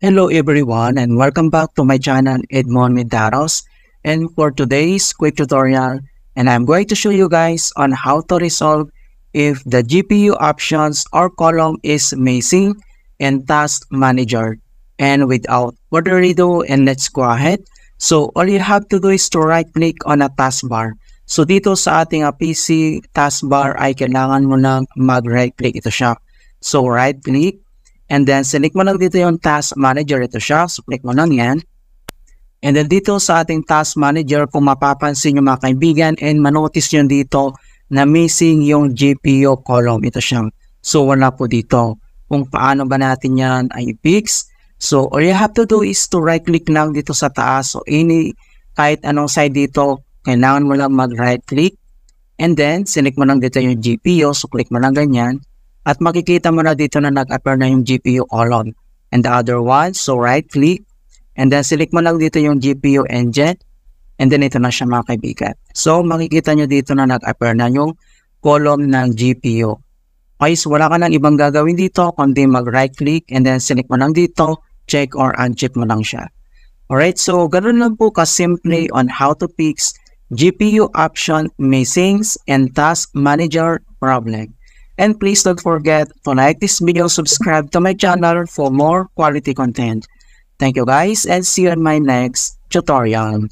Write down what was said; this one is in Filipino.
Hello everyone and welcome back to my channel Edmond Medaros and for today's quick tutorial and I'm going to show you guys on how to resolve if the GPU options or column is missing in task manager and without further ado and let's go ahead so all you have to do is to right click on a taskbar so dito sa ating uh, PC taskbar ay kailangan mo nang mag right click ito siya so right click And then, select mo lang dito yung task manager. Ito siya. So, click mo lang yan. And then, dito sa ating task manager, kung mapapansin nyo mga kaibigan and manotice nyo dito na missing yung GPO column. Ito siya. So, wala po dito. Kung paano ba natin yan ay fix. So, all you have to do is to right-click lang dito sa taas. So, any, kahit anong side dito, kailangan mo lang mag-right-click. And then, select mo lang dito yung GPO. So, click mo lang ganyan. At makikita mo na dito na nag-appear na yung GPU column and the other one. So right click and then select mo lang dito yung GPU engine and then ito na siya mga kaibigan. So makikita nyo dito na nag-appear na yung column ng GPU. Okay, so wala ka nang ibang gagawin dito kundi mag-right click and then select mo lang dito, check or uncheck mo lang siya. Alright, so ganun lang po kasimple on how to fix GPU option missing and task manager problem. And please don't forget to like this video, subscribe to my channel for more quality content. Thank you guys and see you in my next tutorial.